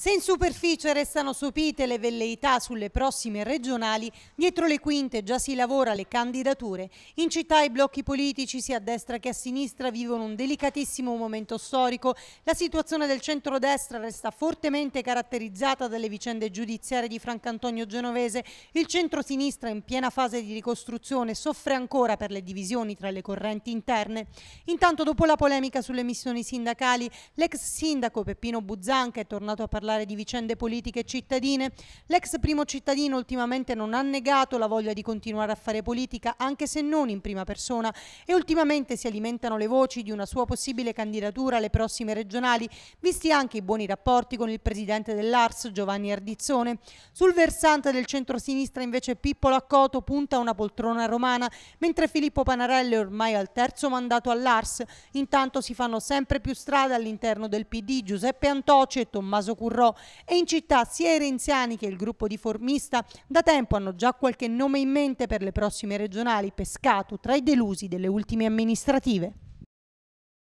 Se in superficie restano sopite le velleità sulle prossime regionali, dietro le quinte già si lavora le candidature. In città i blocchi politici, sia a destra che a sinistra, vivono un delicatissimo momento storico. La situazione del centrodestra resta fortemente caratterizzata dalle vicende giudiziarie di Francantonio Genovese. Il centrosinistra, in piena fase di ricostruzione, soffre ancora per le divisioni tra le correnti interne. Intanto, dopo la polemica sulle missioni sindacali, l'ex sindaco Peppino Buzzanca è tornato a parlare parlare di vicende politiche cittadine? L'ex primo cittadino ultimamente non ha negato la voglia di continuare a fare politica, anche se non in prima persona, e ultimamente si alimentano le voci di una sua possibile candidatura alle prossime regionali, visti anche i buoni rapporti con il presidente dell'Ars, Giovanni Ardizzone. Sul versante del centro-sinistra invece Pippo Laccoto punta a una poltrona romana, mentre Filippo Panarello è ormai al terzo mandato all'Ars. Intanto si fanno sempre più strada all'interno del PD Giuseppe Antoci e Tommaso Curro. Porro e in città sia i renziani che il gruppo di formista da tempo hanno già qualche nome in mente per le prossime regionali pescato tra i delusi delle ultime amministrative.